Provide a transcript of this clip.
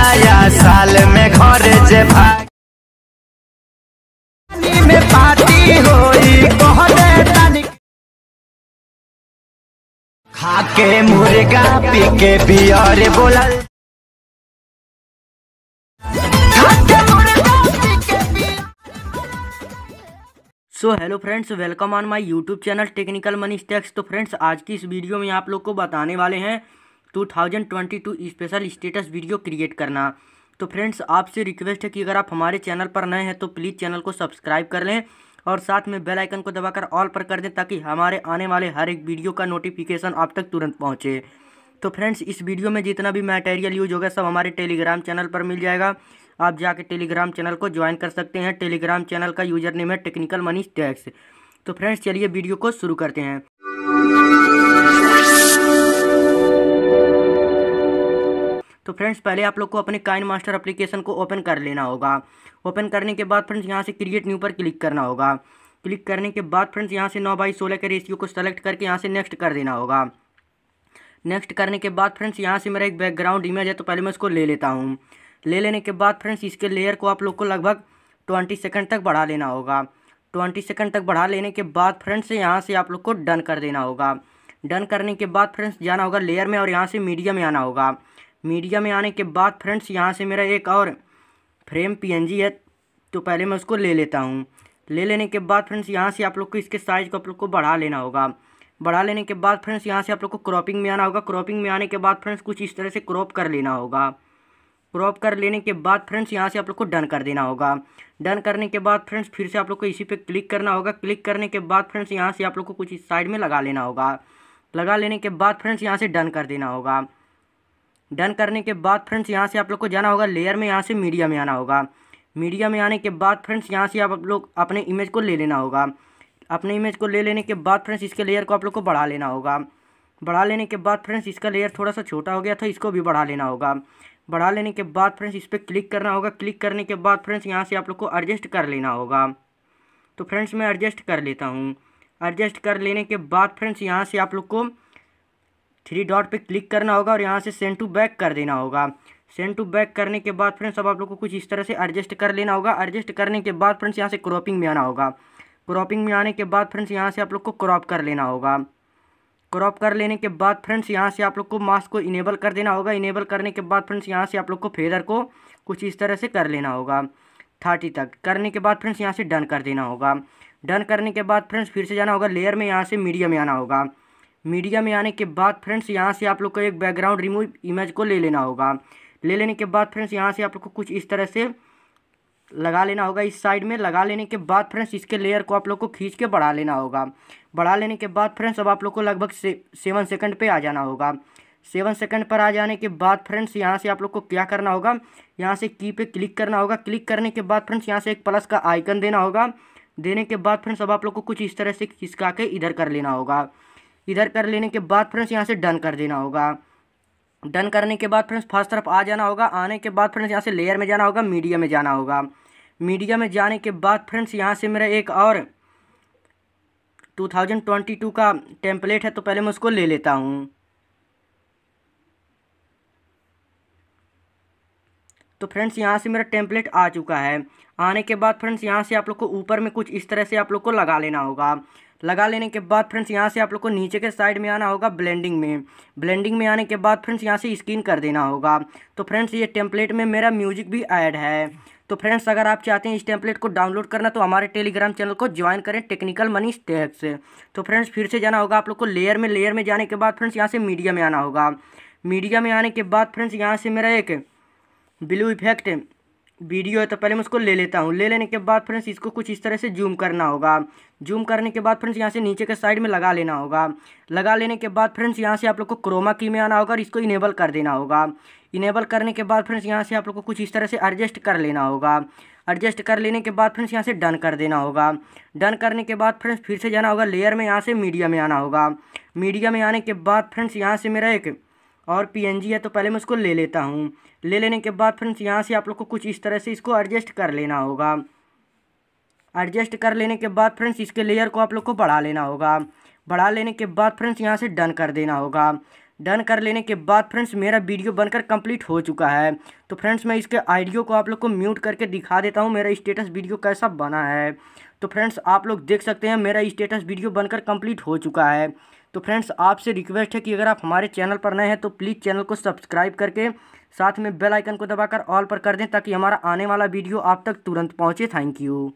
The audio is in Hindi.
आया साल में घर जे खाके मुर्गा पीके बियर बोला so hello friends welcome on my YouTube channel technical money stakes तो फ्रेंड्स आज की इस वीडियो में आप लोग को बताने वाले हैं 2022 स्पेशल स्टेटस वीडियो क्रिएट करना तो फ्रेंड्स आपसे रिक्वेस्ट है कि अगर आप हमारे चैनल पर नए हैं तो प्लीज़ चैनल को सब्सक्राइब कर लें और साथ में बेल आइकन को दबाकर ऑल पर कर दें ताकि हमारे आने वाले हर एक वीडियो का नोटिफिकेशन आप तक तुरंत पहुंचे तो फ्रेंड्स इस वीडियो में जितना भी मटेरियल यूज होगा सब हमारे टेलीग्राम चैनल पर मिल जाएगा आप जाके टेलीग्राम चैनल को ज्वाइन कर सकते हैं टेलीग्राम चैनल का यूजर नेम है टेक्निकल मनी टैक्स तो फ्रेंड्स चलिए वीडियो को शुरू करते हैं तो फ्रेंड्स पहले आप लोग को अपने काइन मास्टर अप्लीकेशन को ओपन कर लेना होगा ओपन करने के बाद फ्रेंड्स यहाँ से क्रिएट न्यू पर क्लिक करना होगा क्लिक करने के बाद फ्रेंड्स यहाँ से नौ बाई सोलह के रेशियो को सेलेक्ट करके यहाँ से नेक्स्ट कर देना होगा नेक्स्ट करने के बाद फ्रेंड्स यहाँ से मेरा एक बैकग्राउंड इमेज है तो पहले मैं इसको ले लेता हूँ ले लेने के बाद फ्रेंड्स इसके लेयर को आप लोग को लगभग ट्वेंटी सेकंड तक बढ़ा लेना होगा ट्वेंटी सेकंड तक बढ़ा लेने के बाद फ्रेंड्स यहाँ से आप लोग को डन कर देना होगा डन करने के बाद फ्रेंड्स जाना होगा लेयर में और यहाँ से मीडिया में आना होगा मीडिया में आने के बाद फ्रेंड्स यहाँ से मेरा एक और फ्रेम पी है तो पहले मैं उसको ले लेता हूँ ले लेने के बाद फ्रेंड्स यहाँ से आप लोग को इसके साइज़ को आप लोग को बढ़ा लेना होगा बढ़ा लेने के बाद फ्रेंड्स यहाँ से आप लोग को क्रॉपिंग में आना होगा क्रॉपिंग में आने के बाद फ्रेंड्स कुछ इस तरह से क्रॉप कर लेना होगा क्रॉप कर लेने के बाद फ्रेंड्स यहाँ से आप लोग को डन कर देना होगा डन करने के बाद फ्रेंड्स फिर से आप लोग को इसी पे क्लिक करना होगा क्लिक करने के बाद फ्रेंड्स यहाँ से आप लोग को कुछ इस साइड में लगा लेना होगा लगा लेने के बाद फ्रेंड्स यहाँ से डन कर देना होगा डन करने के बाद फ्रेंड्स यहाँ से आप लोग को जाना होगा लेयर में यहाँ से मीडिया में आना होगा मीडिया में आने के बाद फ्रेंड्स यहाँ से आप लोग अपने इमेज को ले लेना होगा अपने इमेज को ले लेने के बाद फ्रेंड्स इसके लेयर को आप लोग को बढ़ा लेना होगा बढ़ा लेने के बाद फ्रेंड्स इसका लेयर थोड़ा सा छोटा हो गया था इसको भी बढ़ा लेना होगा बढ़ा लेने के बाद फ्रेंड्स इस पर क्लिक करना होगा क्लिक करने के बाद फ्रेंड्स यहाँ से आप लोग को एडजस्ट कर लेना होगा तो फ्रेंड्स मैं एडजस्ट कर लेता हूँ एडजस्ट कर लेने के बाद फ्रेंड्स यहाँ से आप लोग को थ्री डॉट पे क्लिक करना होगा और यहाँ से सेंड टू बैक कर देना होगा सेंड टू बैक करने के बाद फ्रेंड्स अब आप लोग को कुछ इस तरह से एडजस्ट कर लेना होगा एडजस्ट करने के बाद फ्रेंड्स यहाँ से क्रॉपिंग में आना होगा क्रॉपिंग में आने के बाद फ्रेंड्स यहाँ से आप लोग को क्रॉप कर लेना होगा क्रॉप कर लेने के बाद फ्रेंड्स यहाँ से आप लोग को मास्क को इनेबल कर देना होगा इनेबल करने के बाद फ्रेंड्स यहाँ से आप लोग को फेदर को कुछ इस तरह से कर लेना होगा थर्टी तक करने के बाद फ्रेंड्स यहाँ से डन कर देना होगा डन करने के बाद फ्रेंड्स फिर से जाना होगा लेयर में यहाँ से मीडियम में आना होगा मीडिया में आने के बाद फ्रेंड्स यहाँ से आप लोग को एक बैकग्राउंड रिमूव इमेज को ले लेना होगा ले लेने के बाद फ्रेंड्स यहाँ से आप लोग को कुछ इस तरह से लगा लेना होगा इस साइड में लगा लेने के बाद फ्रेंड्स इसके लेयर को आप लोग को खींच के बढ़ा लेना होगा बढ़ा लेने के बाद फ्रेंड्स अब आप लोग को लगभग से, सेवन सेकंड पे आ जाना होगा सेवन सेकंड पर आ जाने के बाद फ्रेंड्स यहाँ से आप लोग को क्या करना होगा यहाँ से की पे क्लिक करना होगा क्लिक करने के बाद फ्रेंड्स यहाँ से एक प्लस का आइकन देना होगा देने के बाद फ्रेंड्स अब आप लोग को कुछ इस तरह से खिसका के इधर कर लेना होगा इधर कर लेने के बाद फ्रेंड्स यहाँ से डन कर देना होगा डन करने के बाद फ्रेंड्स फर्स्ट तरफ आ जाना होगा आने के बाद फ्रेंड्स यहाँ से लेयर में जाना होगा मीडिया में जाना होगा मीडिया में जाने के बाद फ्रेंड्स यहाँ से मेरा एक और 2022 का टेम्पलेट है तो पहले मैं उसको ले लेता हूँ तो फ्रेंड्स यहाँ से मेरा टेम्पलेट आ चुका है आने के बाद फ्रेंड्स यहाँ से आप लोग को ऊपर में कुछ इस तरह से आप लोग को लगा लेना होगा लगा लेने के बाद फ्रेंड्स यहाँ से आप लोग को नीचे के साइड में आना होगा ब्लेंडिंग में ब्लेंडिंग में आने के बाद फ्रेंड्स यहाँ से स्किन कर देना होगा तो फ्रेंड्स ये टेम्पलेट में मेरा म्यूजिक भी ऐड है तो फ्रेंड्स अगर आप चाहते हैं इस टेम्पलेट को डाउनलोड करना तो हमारे टेलीग्राम चैनल को ज्वाइन करें टेक्निकल मनी स्टेप्स तो फ्रेंड्स फिर से जाना होगा आप लोग को लेयर में लेयर में जाने के बाद फ्रेंड्स यहाँ से मीडिया में आना होगा मीडिया में आने के बाद फ्रेंड्स यहाँ से मेरा एक ब्लू इफेक्ट वीडियो है तो पहले मैं उसको ले लेता हूँ ले लेने के बाद फ्रेंड्स इसको कुछ इस तरह से जूम करना होगा जूम करने के बाद फ्रेंड्स यहाँ से नीचे के साइड में लगा लेना होगा लगा लेने के बाद फ्रेंड्स यहाँ से आप लोग को क्रोमा की में आना होगा और इसको इनेबल कर देना होगा इनेबल करने के बाद फ्रेंड्स यहाँ से आप लोग को कुछ इस तरह से एडजस्ट कर लेना होगा एडजस्ट कर लेने के बाद फ्रेंड्स यहाँ से डन कर देना होगा डन करने के बाद फ्रेंड्स फिर से जाना होगा लेयर में यहाँ से मीडिया में आना होगा मीडिया में आने के बाद फ्रेंड्स यहाँ से मेरा एक और पीएनजी है तो पहले मैं उसको ले लेता हूँ ले लेने के बाद फ्रेंड्स यहाँ से आप लोग को कुछ इस तरह से इसको एडजस्ट कर लेना होगा एडजस्ट कर लेने के बाद फ्रेंड्स इसके लेयर को आप लोग को बढ़ा लेना होगा बढ़ा लेने के बाद फ्रेंड्स यहाँ से डन कर देना होगा डन कर लेने के बाद फ्रेंड्स मेरा वीडियो बनकर कंप्लीट हो चुका है तो फ्रेंड्स मैं इसके आइडियो को आप लोग को म्यूट करके दिखा देता हूँ मेरा स्टेटस वीडियो कैसा बना है तो फ्रेंड्स आप लोग देख सकते हैं मेरा स्टेटस वीडियो बनकर कंप्लीट हो चुका है तो फ्रेंड्स आपसे रिक्वेस्ट है कि अगर आप हमारे चैनल पर नए हैं तो प्लीज़ चैनल को सब्सक्राइब करके साथ में बेल आइकन को दबाकर ऑल पर कर दें ताकि हमारा आने वाला वीडियो आप तक तुरंत पहुँचे थैंक यू